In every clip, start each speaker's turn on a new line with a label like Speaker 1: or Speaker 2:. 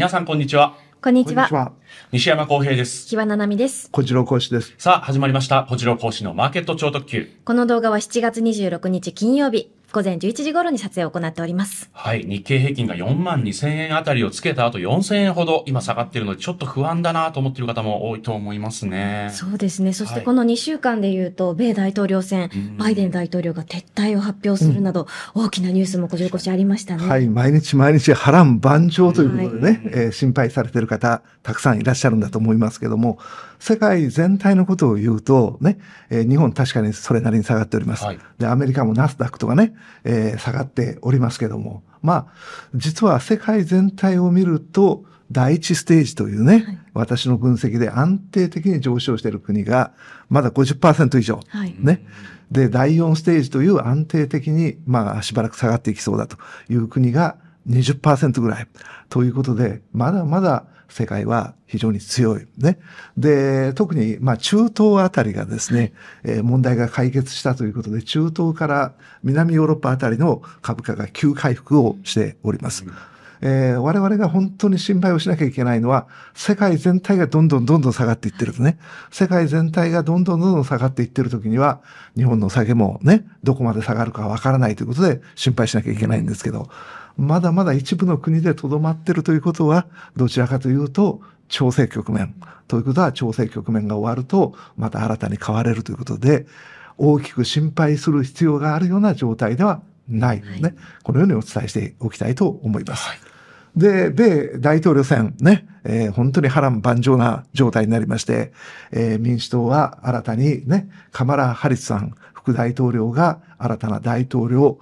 Speaker 1: 皆さんこんにちは。
Speaker 2: こんにちは。
Speaker 1: 西山幸平です。
Speaker 2: 場和七海です。
Speaker 1: 小次郎講師です。さあ、始まりました。小次郎講師のマーケット超特急。
Speaker 2: この動画は7月26日金曜日、午前11時頃に撮影を行っております。
Speaker 1: はい。日経平均が4万2000円あたりをつけた後4000円ほど今下がっているので、ちょっと不安だなと思っている方も多いと思いますね。そう
Speaker 2: ですね。そしてこの2週間で言うと、米大統領選、はい、バイデン大統領が撤退を発表するなど、大きなニュースもこじこじありましたね。はい。
Speaker 1: 毎日毎日波乱万丈ということでね、はい、えー、心配されている方、たくさんいらっしゃるんだと思いますけども、世界全体のことを言うと、ね、え日本確かにそれなりに下がっております。はい、で、アメリカもナスダックとかね、えー、下がっておりますけども、まあ、実は世界全体を見ると、第一ステージというね、はい、私の分析で安定的に上昇している国が、まだ50%以上、はい、ね。で、第四ステージという安定的に、まあ、しばらく下がっていきそうだという国が20%ぐらい。ということで、まだまだ世界は非常に強い。ね。で、特に、まあ、中東あたりがですね、えー、問題が解決したということで、中東から南ヨーロッパあたりの株価が急回復をしております。えー、我々が本当に心配をしなきゃいけないのは、世界全体がどんどんどんどん下がっていってるんですね。世界全体がどんどんどんどん下がっていってる時には、日本の下げもね、どこまで下がるかわからないということで心配しなきゃいけないんですけど、うんまだまだ一部の国でとどまってるということは、どちらかというと、調整局面。ということは、調整局面が終わると、また新たに変われるということで、大きく心配する必要があるような状態ではないね、はい、このようにお伝えしておきたいと思います。はいで、米大統領選ね、えー、本当に波乱万丈な状態になりまして、えー、民主党は新たにね、カマラ・ハリスさん、副大統領が新たな大統領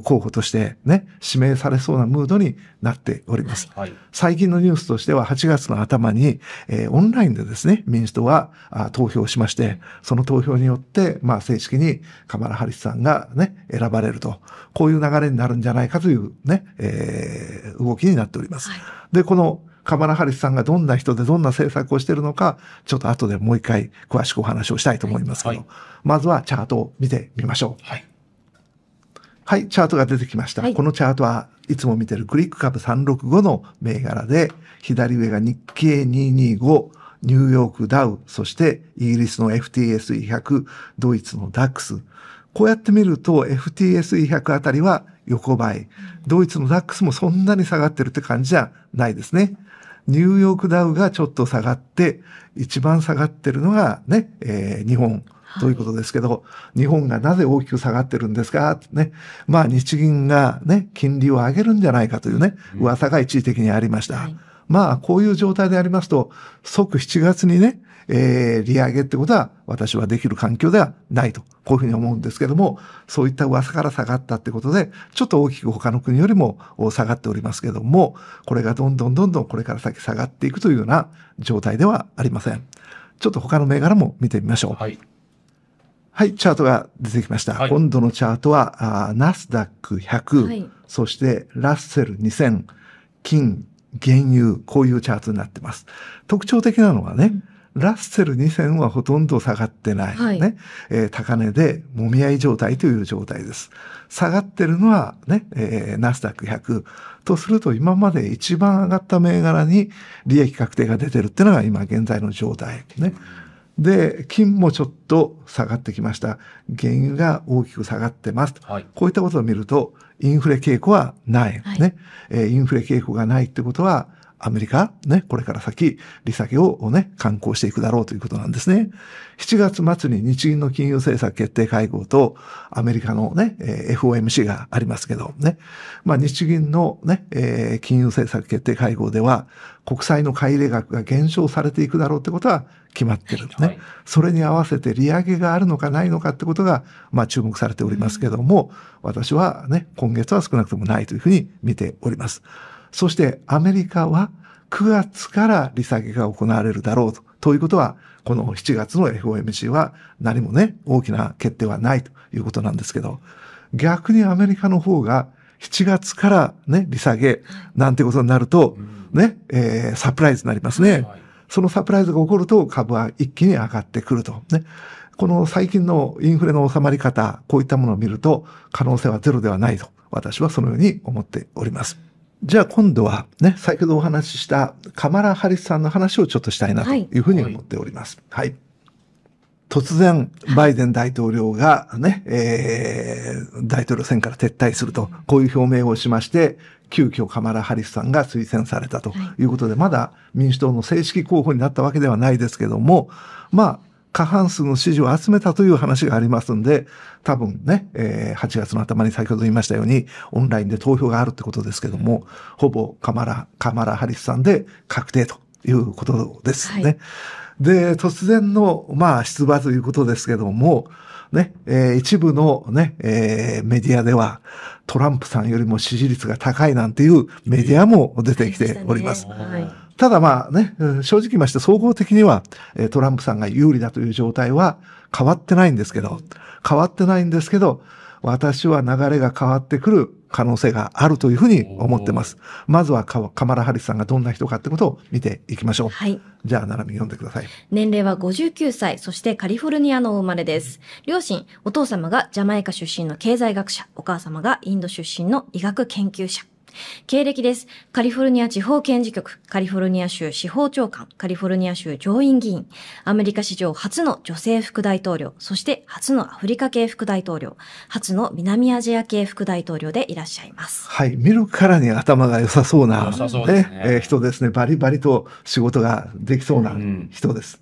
Speaker 1: 候補としてね、指名されそうなムードになっております。はい、最近のニュースとしては8月の頭に、えー、オンラインでですね、民主党はあ投票しまして、その投票によって、まあ正式にカマラ・ハリスさんがね、選ばれると、こういう流れになるんじゃないかというね、えー、動きになっております。はい、で、このカマラ・ハリスさんがどんな人でどんな政策をしているのか、ちょっと後でもう一回詳しくお話をしたいと思いますけど、はい、まずはチャートを見てみましょう。はいはい、チャートが出てきました。はい、このチャートはいつも見てるクリック株365の銘柄で、左上が日経225、ニューヨークダウ、そしてイギリスの FTSE100、ドイツの DAX。こうやって見ると FTSE100 あたりは横ばい。ドイツの DAX もそんなに下がってるって感じじゃないですね。ニューヨークダウがちょっと下がって、一番下がってるのがね、えー、日本、ということですけど、日本がなぜ大きく下がってるんですかね。まあ日銀がね、金利を上げるんじゃないかというね、噂が一時的にありました。はいまあ、こういう状態でありますと、即7月にね、えー、利上げってことは、私はできる環境ではないと、こういうふうに思うんですけども、そういった噂から下がったってことで、ちょっと大きく他の国よりも下がっておりますけども、これがどんどんどんどんこれから先下がっていくというような状態ではありません。ちょっと他の銘柄も見てみましょう。はいはい、チャートが出てきました。はい、今度のチャートは、ナスダック100、はい、そしてラッセル2000、金、原油、こういうチャートになってます。特徴的なのはね、うん、ラッセル2000はほとんど下がってない、はい、ね、えー、高値で揉み合い状態という状態です。下がってるのはね、ナスダック100。とすると今まで一番上がった銘柄に利益確定が出てるっていうのが今現在の状態ね。うんで、金もちょっと下がってきました。原油が大きく下がってます。はい、こういったことを見ると、インフレ傾向はない。はい、ね、えー、インフレ傾向がないってことは、アメリカ、ね、これから先、利下げをね、観光していくだろうということなんですね。7月末に日銀の金融政策決定会合と、アメリカのね、FOMC がありますけど、ね。まあ、日銀のね、えー、金融政策決定会合では、国債の買い入れ額が減少されていくだろうってことは決まってるんですね。それに合わせて利上げがあるのかないのかってことが、まあ注目されておりますけども、私はね、今月は少なくともないというふうに見ております。そしてアメリカは9月から利下げが行われるだろうと。ということは、この7月の FOMC は何もね、大きな決定はないということなんですけど、逆にアメリカの方が7月からね、利下げなんてことになると、ね、えー、サプライズになりますね。そのサプライズが起こると株は一気に上がってくると。ね。この最近のインフレの収まり方、こういったものを見ると可能性はゼロではないと私はそのように思っております。じゃあ今度はね、先ほどお話ししたカマラ・ハリスさんの話をちょっとしたいなというふうに思っております。はい、はい突然、バイデン大統領がね、えー、大統領選から撤退すると、こういう表明をしまして、急遽カマラ・ハリスさんが推薦されたということで、まだ民主党の正式候補になったわけではないですけども、まあ、過半数の支持を集めたという話がありますんで、多分ね、えー、8月の頭に先ほど言いましたように、オンラインで投票があるってことですけども、ほぼカマラ、カマラ・ハリスさんで確定ということですね。はい、で、突然の、まあ、出馬ということですけども、ね、えー、一部のね、えー、メディアでは、トランプさんよりも支持率が高いなんていうメディアも出てきております。えーただまあね、正直言いまして総合的にはトランプさんが有利だという状態は変わってないんですけど、変わってないんですけど、私は流れが変わってくる可能性があるというふうに思ってます。まずはカマラ・ハリスさんがどんな人かってことを見ていきましょう。はい。じゃあ、並ナ読んでください。
Speaker 2: 年齢は59歳、そしてカリフォルニアの生まれです。両親、お父様がジャマイカ出身の経済学者、お母様がインド出身の医学研究者。経歴です。カリフォルニア地方検事局、カリフォルニア州司法長官、カリフォルニア州上院議員、アメリカ史上初の女性副大統領、そして初のアフリカ系副大統領、初の南アジア系副大統領でいらっしゃいま
Speaker 1: す。はい、見るからに頭が良さそうな、そうねえー、人ですね。バリバリと仕事ができそうな人です。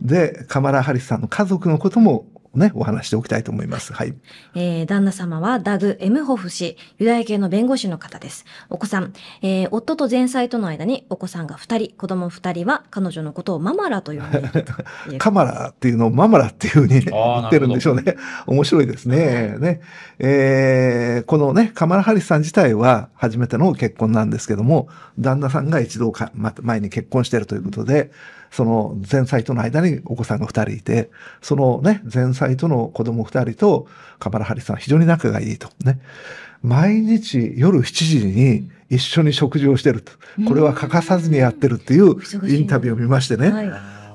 Speaker 1: うん、で、カマラ・ハリスさんの家族のこともね、お話しておきたいと思います。はい。
Speaker 2: えー、旦那様はダグ・エムホフ氏、ユダヤ系の弁護士の方です。お子さん、えー、夫と前妻との間にお子さんが2人、子供2人は彼女のことをママラと呼んでい
Speaker 1: る カマラっていうのをママラっていうふうに言ってるんでしょうね。面白いですね。ね。えー、このね、カマラ・ハリスさん自体は初めての結婚なんですけども、旦那さんが一度か、ま、前に結婚してるということで、うんその前妻との間にお子さんが2人いて、そのね、前妻との子供2人とカマラハリスさん非常に仲がいいと。ね。毎日夜7時に一緒に食事をしてると。これは欠かさずにやってるっていうインタビューを見ましてね。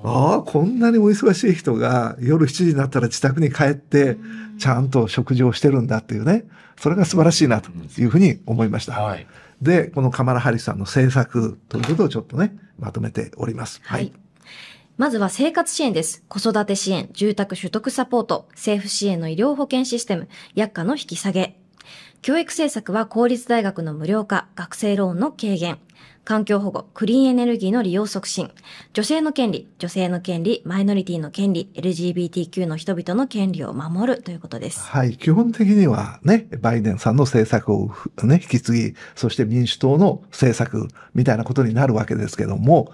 Speaker 1: ああ、こんなにお忙しい人が夜7時になったら自宅に帰って、ちゃんと食事をしてるんだっていうね。それが素晴らしいなというふうに思いました。で、このカマラ・ハリスさんの政策ということをちょっとね、まとめております。はい。はい
Speaker 2: まずは生活支援です。子育て支援、住宅取得サポート、政府支援の医療保険システム、薬価の引き下げ。教育政策は公立大学の無料化、学生ローンの軽減、環境保護、クリーンエネルギーの利用促進、女性の権利、女性の権利、マイノリティの権利、LGBTQ の人々の権利を守るということです。
Speaker 1: はい、基本的にはね、バイデンさんの政策を、ね、引き継ぎ、そして民主党の政策みたいなことになるわけですけども、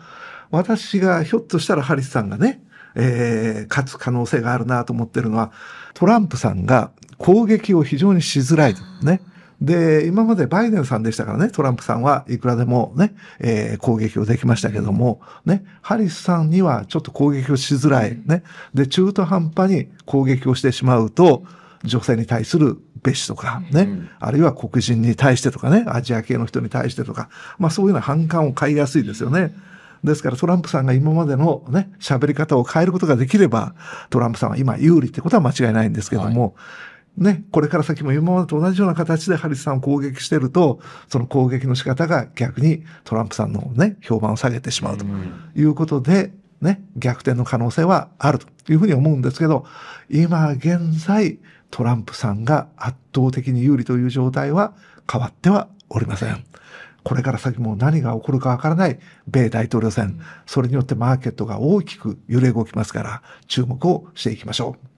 Speaker 1: 私がひょっとしたらハリスさんがね、えー、勝つ可能性があるなと思ってるのは、トランプさんが攻撃を非常にしづらいとね。で、今までバイデンさんでしたからね、トランプさんはいくらでもね、えー、攻撃をできましたけども、ね、ハリスさんにはちょっと攻撃をしづらい、ね。で、中途半端に攻撃をしてしまうと、女性に対する蔑視とかね、あるいは黒人に対してとかね、アジア系の人に対してとか、まあそういうような反感を買いやすいですよね。ですからトランプさんが今までのね、喋り方を変えることができれば、トランプさんは今有利ってことは間違いないんですけども、はい、ね、これから先も今までと同じような形でハリスさんを攻撃してると、その攻撃の仕方が逆にトランプさんのね、評判を下げてしまうということで、ね、逆転の可能性はあるというふうに思うんですけど、今現在、トランプさんが圧倒的に有利という状態は変わってはおりません。これから先も何が起こるかわからない米大統領選、それによってマーケットが大きく揺れ動きますから、注目をしていきましょう。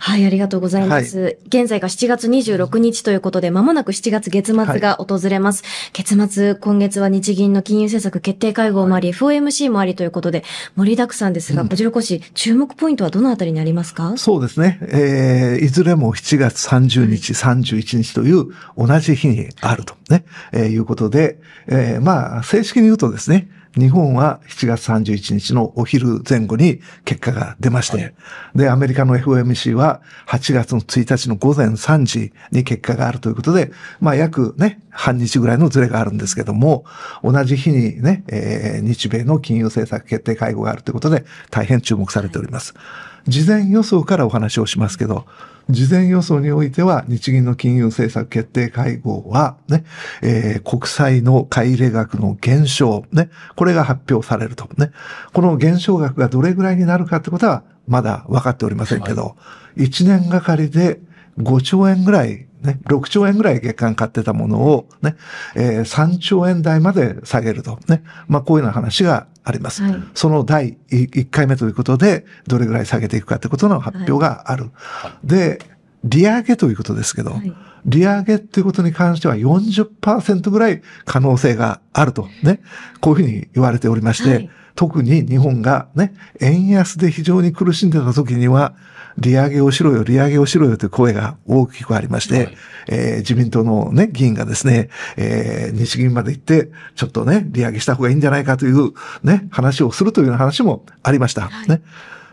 Speaker 2: はい、ありがとうございます。はい、現在が7月26日ということで、まもなく7月月末が訪れます。はい、月末、今月は日銀の金融政策決定会合もあり、はい、FOMC もありということで、盛りだくさんですが、こちらこし、注目ポイントはどのあたりにありますか、うん、そ
Speaker 1: うですね。えー、いずれも7月30日、31日という同じ日にあるとね、えー、いうことで、えー、まあ、正式に言うとですね、日本は7月31日のお昼前後に結果が出まして、はい、で、アメリカの FOMC は8月の1日の午前3時に結果があるということで、まあ約ね、半日ぐらいのズレがあるんですけども、同じ日にね、えー、日米の金融政策決定会合があるということで、大変注目されております。はい事前予想からお話をしますけど、事前予想においては、日銀の金融政策決定会合は、ね、えー、国債の買い入れ額の減少、ね、これが発表されると、ね。この減少額がどれぐらいになるかってことは、まだ分かっておりませんけど、はい、1年がかりで5兆円ぐらいね、6兆円ぐらい月間買ってたものをね、えー、3兆円台まで下げると。ね。まあ、こういうような話があります。はい、その第1回目ということで、どれぐらい下げていくかということの発表がある。はい、で、利上げということですけど、はい、利上げということに関しては40%ぐらい可能性があるとね、こういうふうに言われておりまして、特に日本がね、円安で非常に苦しんでた時には、利上げをしろよ、利上げをしろよという声が大きくありまして、はい、えー、自民党のね、議員がですね、えー、日銀まで行って、ちょっとね、利上げした方がいいんじゃないかというね、話をするというような話もありました。はい、ね。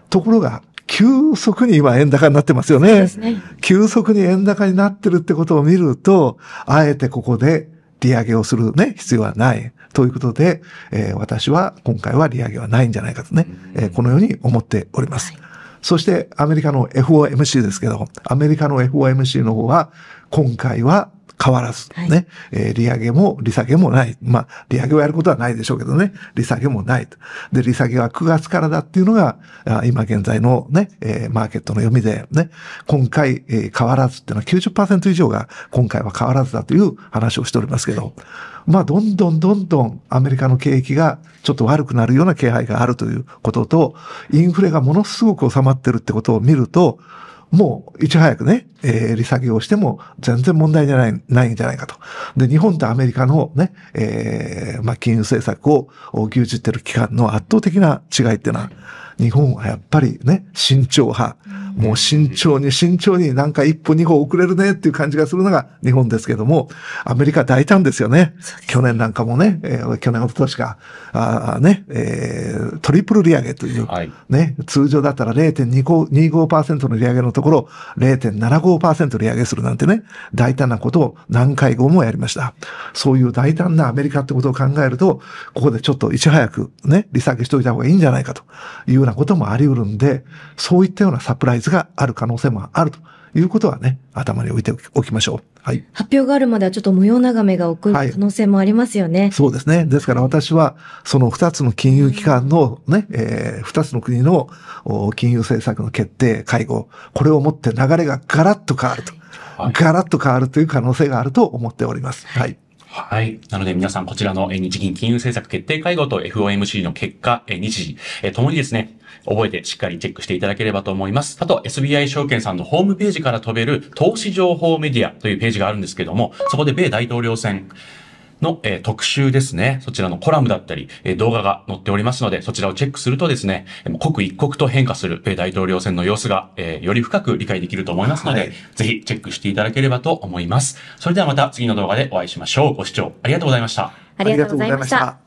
Speaker 1: ところが、急速に今円高になってますよね。ね急速に円高になってるってことを見ると、あえてここで利上げをするね、必要はない。ということで、えー、私は今回は利上げはないんじゃないかとね、えー、このように思っております。はいそしてアメリカの FOMC ですけど、アメリカの FOMC の方は、今回は変わらずね、はい、えー、利上げも利下げもない。まあ、利上げをやることはないでしょうけどね、利下げもないと。で、利下げは9月からだっていうのが、今現在のね、えー、マーケットの読みでね、今回、えー、変わらずっていうのは90%以上が今回は変わらずだという話をしておりますけど、まあ、どんどんどんどんアメリカの景気がちょっと悪くなるような気配があるということと、インフレがものすごく収まってるってことを見ると、もういち早くね、えー、利下げをしても全然問題じゃない、ないんじゃないかと。で、日本とアメリカのね、えー、まあ、金融政策を牛耳ってる期間の圧倒的な違いっていうのは、日本はやっぱりね、慎重派。もう慎重に慎重になんか一歩二歩遅れるねっていう感じがするのが日本ですけども、アメリカ大胆ですよね。去年なんかもね、えー、去年おととしか、あね、えー、トリプル利上げという、はい、ね、通常だったら0.25%の利上げのところ、0.75%利上げするなんてね、大胆なことを何回後もやりました。そういう大胆なアメリカってことを考えると、ここでちょっといち早くね、利下げしといた方がいいんじゃないかというようなこともあり得るんで、そういったようなサプライズがある可能性もあるということはね、頭に置いておきましょう。は
Speaker 2: い。発表があるまではちょっと無用眺めが起こる可能性もありますよね。はい、
Speaker 1: そうですね。ですから私は、その二つの金融機関のね、二、えー、つの国の金融政策の決定、会合、これをもって流れがガラッと変わると。はい、ガラッと変わるという可能性があると思っております。はい
Speaker 2: はい。なので皆さんこちらの日銀金融政策決
Speaker 1: 定会合と FOMC の結果、日時、ともにですね、覚えてしっかりチェックしていただければと思います。あと SBI 証券さんのホームページから飛べる投資情報メディアというページがあるんですけども、そこで米大統領選、の、えー、特集ですね。そちらのコラムだったり、えー、動画が載っておりますので、そちらをチェックするとですね、刻一刻と変化する、えー、大統領選の様子が、えー、より深く理解できると思いますので、はい、ぜひチェックしていただければと思います。
Speaker 2: それではまた次の動画でお会いしましょう。ご視聴ありがとうございました。ありがとうございました。